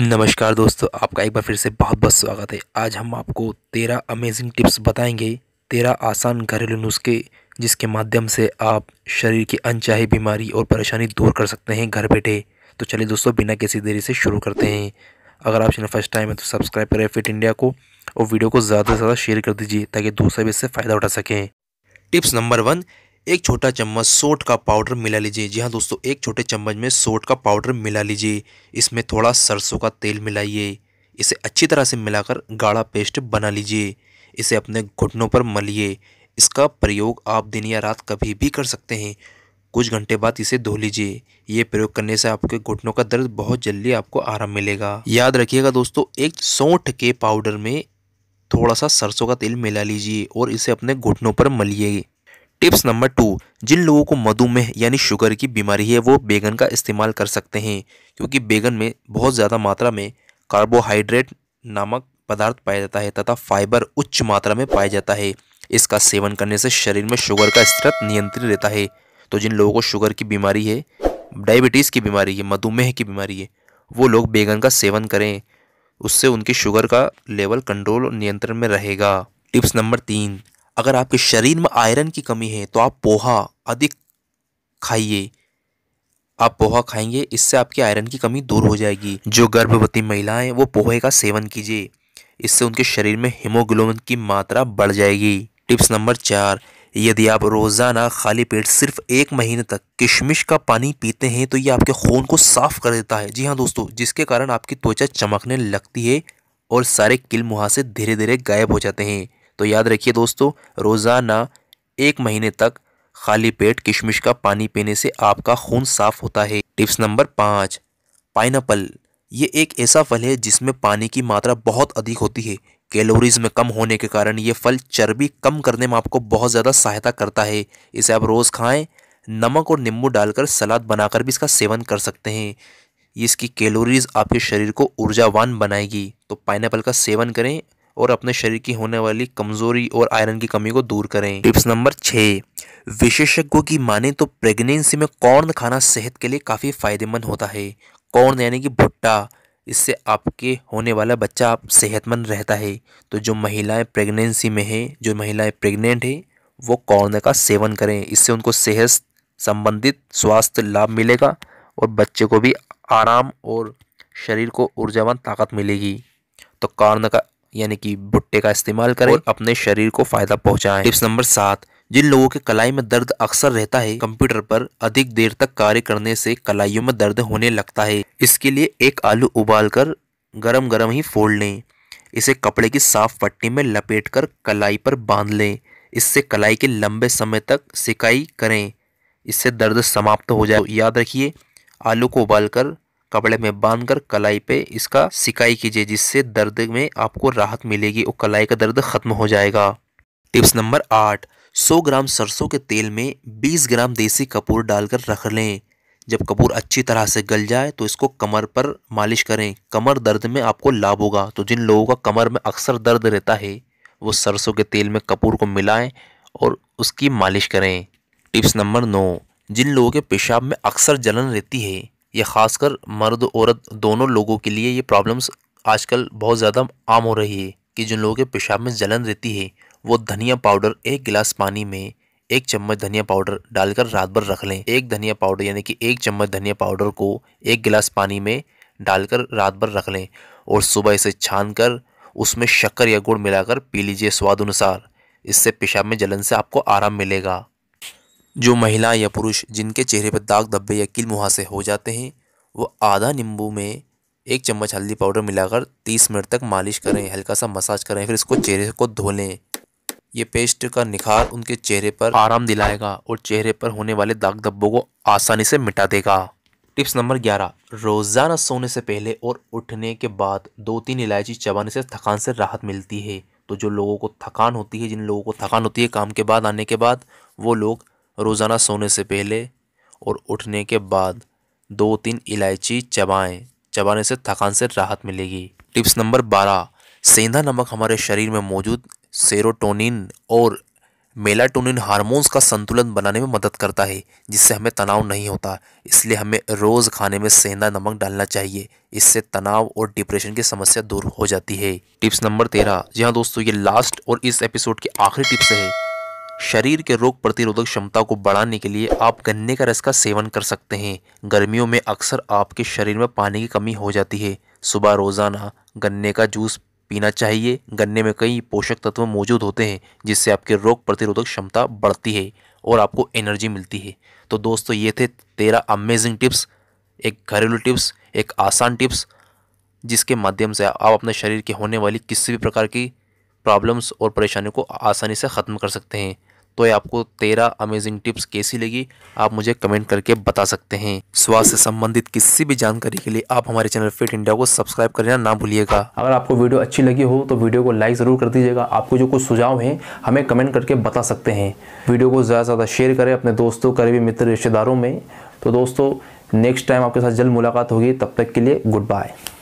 नमस्कार दोस्तों आपका एक बार फिर से बहुत बहुत स्वागत है आज हम आपको तेरह अमेजिंग टिप्स बताएंगे तेरह आसान घरेलू नुस्खे जिसके माध्यम से आप शरीर की अनचाही बीमारी और परेशानी दूर कर सकते हैं घर बैठे तो चलिए दोस्तों बिना किसी देरी से शुरू करते हैं अगर आप चैनल फर्स्ट टाइम है तो सब्सक्राइब करें फिट इंडिया को और वीडियो को ज़्यादा से ज़्यादा शेयर कर दीजिए ताकि दूसरा भी इससे फ़ायदा उठा सकें टिप्स नंबर वन एक छोटा चम्मच सोट का पाउडर मिला लीजिए जी हाँ दोस्तों एक छोटे चम्मच में सोट का पाउडर मिला लीजिए इसमें थोड़ा सरसों का तेल मिलाइए इसे अच्छी तरह से मिलाकर गाढ़ा पेस्ट बना लीजिए इसे अपने घुटनों पर मलिए इसका प्रयोग आप दिन या रात कभी भी कर सकते हैं कुछ घंटे बाद इसे धो लीजिए ये प्रयोग करने से आपके घुटनों का दर्द बहुत जल्दी आपको आराम मिलेगा याद रखिएगा दोस्तों एक सौंठ के पाउडर में थोड़ा सा सरसों का तेल मिला लीजिए और इसे अपने घुटनों पर मलिए टिप्स नंबर टू जिन लोगों को मधुमेह यानी शुगर की बीमारी है वो बैगन का इस्तेमाल कर सकते हैं क्योंकि बैगन में बहुत ज़्यादा मात्रा में कार्बोहाइड्रेट नामक पदार्थ पाया जाता है तथा फाइबर उच्च मात्रा में पाया जाता है इसका सेवन करने से शरीर में शुगर का स्तर नियंत्रित रहता है तो जिन लोगों को शुगर की बीमारी है डायबिटीज़ की बीमारी है मधुमेह की बीमारी है वो लोग बैगन का सेवन करें उससे उनकी शुगर का लेवल कंट्रोल नियंत्रण में रहेगा टिप्स नंबर तीन अगर आपके शरीर में आयरन की कमी है तो आप पोहा अधिक खाइए आप पोहा खाएंगे इससे आपकी आयरन की कमी दूर हो जाएगी जो गर्भवती महिलाएं वो पोहे का सेवन कीजिए इससे उनके शरीर में हीमोग्लोबिन की मात्रा बढ़ जाएगी टिप्स नंबर चार यदि आप रोज़ाना खाली पेट सिर्फ एक महीने तक किशमिश का पानी पीते हैं तो ये आपके खून को साफ कर देता है जी हाँ दोस्तों जिसके कारण आपकी त्वचा चमकने लगती है और सारे किल मुहासे धीरे धीरे गायब हो जाते हैं तो याद रखिए दोस्तों रोज़ाना एक महीने तक खाली पेट किशमिश का पानी पीने से आपका खून साफ होता है टिप्स नंबर पाँच पाइनएप्पल ये एक ऐसा फल है जिसमें पानी की मात्रा बहुत अधिक होती है कैलोरीज में कम होने के कारण ये फल चर्बी कम करने में आपको बहुत ज़्यादा सहायता करता है इसे आप रोज़ खाएं नमक और नींबू डालकर सलाद बनाकर भी इसका सेवन कर सकते हैं इसकी कैलोरीज आपके शरीर को ऊर्जावान बनाएगी तो पाइनएप्पल का सेवन करें और अपने शरीर की होने वाली कमजोरी और आयरन की कमी को दूर करें टिप्स नंबर छः विशेषज्ञों की माने तो प्रेगनेंसी में कॉर्न खाना सेहत के लिए काफ़ी फायदेमंद होता है कॉर्न यानी कि भुट्टा इससे आपके होने वाला बच्चा आप सेहतमंद रहता है तो जो महिलाएं प्रेगनेंसी में हैं जो महिलाएं प्रेग्नेंट हैं वो कॉर्न का सेवन करें इससे उनको सेहत संबंधित स्वास्थ्य लाभ मिलेगा और बच्चे को भी आराम और शरीर को ऊर्जावान ताकत मिलेगी तो कॉर्न का यानी कि भुट्टे का इस्तेमाल करें और अपने शरीर को फायदा पहुंचाएं टिप्स नंबर सात जिन लोगों के कलाई में दर्द अक्सर रहता है कंप्यूटर पर अधिक देर तक कार्य करने से कलाइयों में दर्द होने लगता है इसके लिए एक आलू उबाल कर गरम गरम ही फोड़ लें इसे कपड़े की साफ पट्टी में लपेट कर कलाई पर बांध लें इससे कलाई के लंबे समय तक सिकाई करें इससे दर्द समाप्त हो जाए याद रखिए आलू को उबालकर कपड़े में बांधकर कलाई पे इसका सिकाई कीजिए जिससे दर्द में आपको राहत मिलेगी और कलाई का दर्द खत्म हो जाएगा टिप्स नंबर आठ 100 ग्राम सरसों के तेल में 20 ग्राम देसी कपूर डालकर रख लें जब कपूर अच्छी तरह से गल जाए तो इसको कमर पर मालिश करें कमर दर्द में आपको लाभ होगा तो जिन लोगों का कमर में अक्सर दर्द रहता है वो सरसों के तेल में कपूर को मिलाएं और उसकी मालिश करें टिप्स नंबर नौ जिन लोगों के पेशाब में अक्सर जलन रहती है ये ख़ासकर मर्द औरत दोनों लोगों के लिए ये प्रॉब्लम्स आजकल बहुत ज़्यादा आम हो रही है कि जिन लोगों के पेशाब में जलन रहती है वो धनिया पाउडर एक गिलास पानी में एक चम्मच धनिया पाउडर डालकर रात भर रख लें एक धनिया पाउडर यानी कि एक चम्मच धनिया पाउडर को एक गिलास पानी में डालकर रात भर रख लें और सुबह इसे छान कर उसमें शक्कर या गुड़ मिलाकर पी लीजिए स्वाद अनुसार इससे पेशाब में जलन से आपको आराम मिलेगा जो महिला या पुरुष जिनके चेहरे पर दाग धब्बे या किल मुहासे हो जाते हैं वो आधा नींबू में एक चम्मच हल्दी पाउडर मिलाकर 30 मिनट तक मालिश करें हल्का सा मसाज करें फिर इसको चेहरे को धो लें ये पेस्ट का निखार उनके चेहरे पर आराम दिलाएगा और चेहरे पर होने वाले दाग धब्बों को आसानी से मिटा देगा टिप्स नंबर ग्यारह रोज़ाना सोने से पहले और उठने के बाद दो तीन इलायची चबाने से थकान से राहत मिलती है तो जो लोगों को थकान होती है जिन लोगों को थकान होती है काम के बाद आने के बाद वो लोग रोज़ाना सोने से पहले और उठने के बाद दो तीन इलायची चबाएं चबाने से थकान से राहत मिलेगी टिप्स नंबर बारह सेंधा नमक हमारे शरीर में मौजूद सेरोटोनिन और मेलाटोनिन हारमोन्स का संतुलन बनाने में मदद करता है जिससे हमें तनाव नहीं होता इसलिए हमें रोज़ खाने में सेंधा नमक डालना चाहिए इससे तनाव और डिप्रेशन की समस्या दूर हो जाती है टिप्स नंबर तेरह जी हाँ दोस्तों ये लास्ट और इस एपिसोड की आखिरी टिप्स है शरीर के रोग प्रतिरोधक क्षमता को बढ़ाने के लिए आप गन्ने का रस का सेवन कर सकते हैं गर्मियों में अक्सर आपके शरीर में पानी की कमी हो जाती है सुबह रोज़ाना गन्ने का जूस पीना चाहिए गन्ने में कई पोषक तत्व मौजूद होते हैं जिससे आपके रोग प्रतिरोधक क्षमता बढ़ती है और आपको एनर्जी मिलती है तो दोस्तों ये थे तेरह अमेजिंग टिप्स एक घरेलू टिप्स एक आसान टिप्स जिसके माध्यम से आप अपने शरीर के होने वाली किसी भी प्रकार की प्रॉब्लम्स और परेशानियों को आसानी से ख़त्म कर सकते हैं तो ये आपको तेरह अमेजिंग टिप्स कैसी लगी आप मुझे कमेंट करके बता सकते हैं स्वास्थ्य से संबंधित किसी भी जानकारी के लिए आप हमारे चैनल फिट इंडिया को सब्सक्राइब करना ना भूलिएगा अगर आपको वीडियो अच्छी लगी हो तो वीडियो को लाइक ज़रूर कर दीजिएगा आपको जो कुछ सुझाव हैं हमें कमेंट करके बता सकते हैं वीडियो को ज़्यादा से ज़्यादा शेयर करें अपने दोस्तों करीबी मित्र रिश्तेदारों में तो दोस्तों नेक्स्ट टाइम आपके साथ जल्द मुलाकात होगी तब तक के लिए गुड बाय